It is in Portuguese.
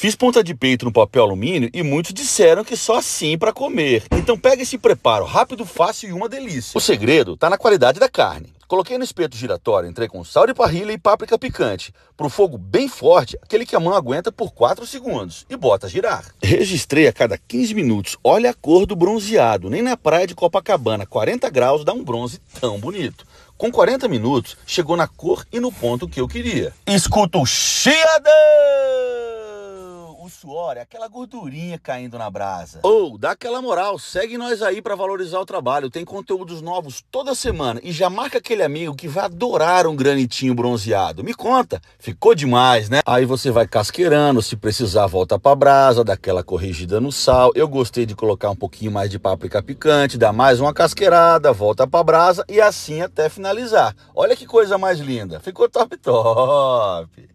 Fiz ponta de peito no papel alumínio e muitos disseram que só assim para comer. Então pega esse preparo rápido, fácil e uma delícia. O segredo está na qualidade da carne. Coloquei no espeto giratório, entrei com sal de parrilha e páprica picante, pro fogo bem forte, aquele que a mão aguenta por 4 segundos, e bota a girar. Registrei a cada 15 minutos, olha a cor do bronzeado, nem na praia de Copacabana, 40 graus dá um bronze tão bonito. Com 40 minutos, chegou na cor e no ponto que eu queria. Escuta o chiadão! suor é aquela gordurinha caindo na brasa. Ou, oh, dá aquela moral, segue nós aí para valorizar o trabalho. Tem conteúdos novos toda semana e já marca aquele amigo que vai adorar um granitinho bronzeado. Me conta, ficou demais, né? Aí você vai casqueirando, se precisar volta pra brasa, dá aquela corrigida no sal. Eu gostei de colocar um pouquinho mais de páprica picante, dá mais uma casqueirada, volta pra brasa e assim até finalizar. Olha que coisa mais linda. Ficou top top.